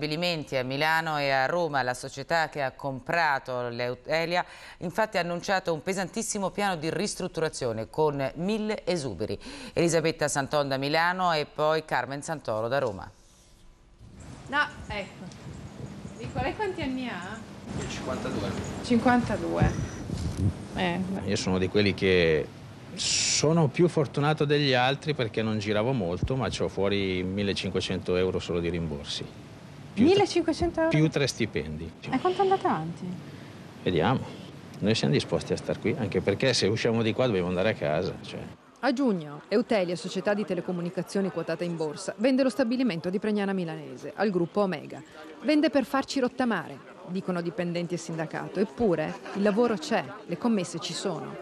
stabilimenti a Milano e a Roma, la società che ha comprato l'Eutelia, infatti ha annunciato un pesantissimo piano di ristrutturazione con mille esuberi. Elisabetta Santon da Milano e poi Carmen Santoro da Roma. No, ecco. Dico, lei quanti anni ha? 52. 52. Eh. Io sono di quelli che sono più fortunato degli altri perché non giravo molto, ma ho fuori 1500 euro solo di rimborsi. Più 1.500 euro? Più tre stipendi. E quanto andate avanti? Vediamo. Noi siamo disposti a star qui, anche perché se usciamo di qua dobbiamo andare a casa. Cioè. A giugno, Eutelia, società di telecomunicazioni quotata in borsa, vende lo stabilimento di Pregnana Milanese al gruppo Omega. Vende per farci rottamare, dicono dipendenti e sindacato. Eppure il lavoro c'è, le commesse ci sono.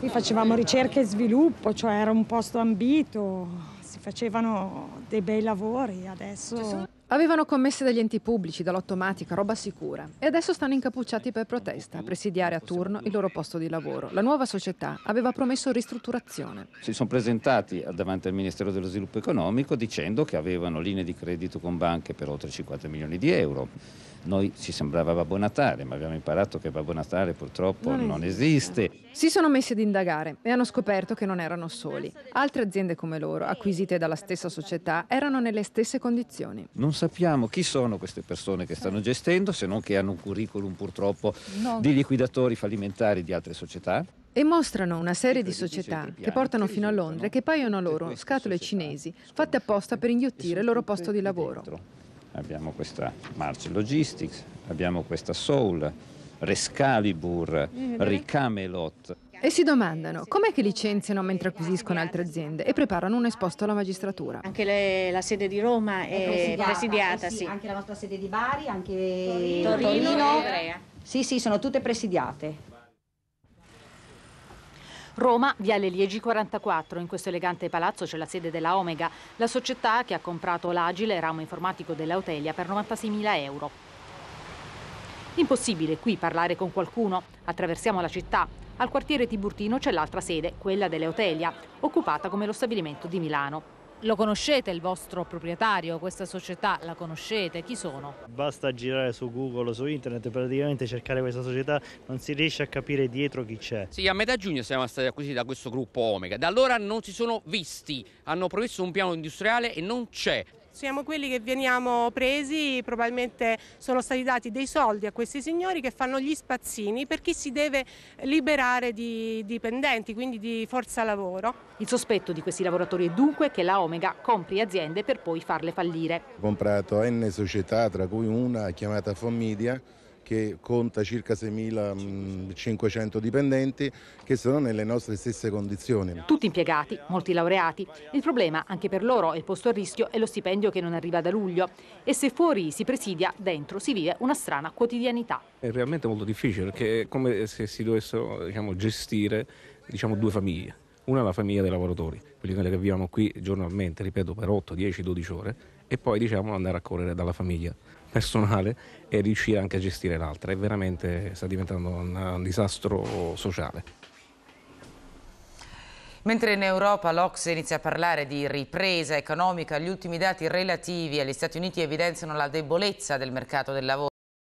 Qui facevamo ricerca e sviluppo, cioè era un posto ambito, si facevano dei bei lavori adesso. Avevano commesse dagli enti pubblici, dall'automatica, roba sicura. E adesso stanno incappucciati per protesta, a presidiare a turno il loro posto di lavoro. La nuova società aveva promesso ristrutturazione. Si sono presentati davanti al Ministero dello Sviluppo Economico dicendo che avevano linee di credito con banche per oltre 50 milioni di euro. Noi ci sembrava Babbo Natale, ma abbiamo imparato che Babbo Natale purtroppo non, non esiste. esiste. Si sono messi ad indagare e hanno scoperto che non erano soli. Altre aziende come loro, acquisite dalla stessa società, erano nelle stesse condizioni. Non sappiamo chi sono queste persone che stanno gestendo, se non che hanno un curriculum purtroppo no. di liquidatori fallimentari di altre società. E mostrano una serie di società che portano fino a Londra e che paiono loro scatole cinesi fatte apposta per inghiottire il loro posto di lavoro. Abbiamo questa March Logistics, abbiamo questa Soul, Rescalibur, eh, Ricamelot. E si domandano com'è che licenziano mentre acquisiscono altre aziende e preparano un esposto alla magistratura. Anche le, la sede di Roma è, è presidiata, eh presidiata eh sì, sì. Anche la nostra sede di Bari, anche Torino, Torino. Sì, sì, sono tutte presidiate. Roma, Viale Liegi 44. In questo elegante palazzo c'è la sede della Omega, la società che ha comprato l'Agile, ramo informatico dell'Autelia, per 96.000 euro. Impossibile qui parlare con qualcuno. Attraversiamo la città, al quartiere Tiburtino c'è l'altra sede, quella dell'Eotelia, occupata come lo stabilimento di Milano. Lo conoscete il vostro proprietario, questa società la conoscete, chi sono? Basta girare su Google o su internet e praticamente cercare questa società, non si riesce a capire dietro chi c'è. Sì, a metà giugno siamo stati acquisiti da questo gruppo Omega, da allora non si sono visti, hanno promesso un piano industriale e non c'è siamo quelli che veniamo presi, probabilmente sono stati dati dei soldi a questi signori che fanno gli spazzini per chi si deve liberare di dipendenti, quindi di forza lavoro. Il sospetto di questi lavoratori è dunque che la Omega compri aziende per poi farle fallire. Ho comprato N società, tra cui una chiamata Fomidia, che conta circa 6.500 mm, dipendenti che sono nelle nostre stesse condizioni. Tutti impiegati, molti laureati. Il problema anche per loro è il posto a rischio e lo stipendio che non arriva da luglio. E se fuori si presidia, dentro si vive una strana quotidianità. È realmente molto difficile perché è come se si dovessero diciamo, gestire diciamo, due famiglie una è la famiglia dei lavoratori, quelli che viviamo qui giornalmente, ripeto, per 8, 10, 12 ore, e poi diciamo andare a correre dalla famiglia personale e riuscire anche a gestire l'altra. È veramente sta diventando un, un disastro sociale. Mentre in Europa l'Ox inizia a parlare di ripresa economica, gli ultimi dati relativi agli Stati Uniti evidenziano la debolezza del mercato del lavoro.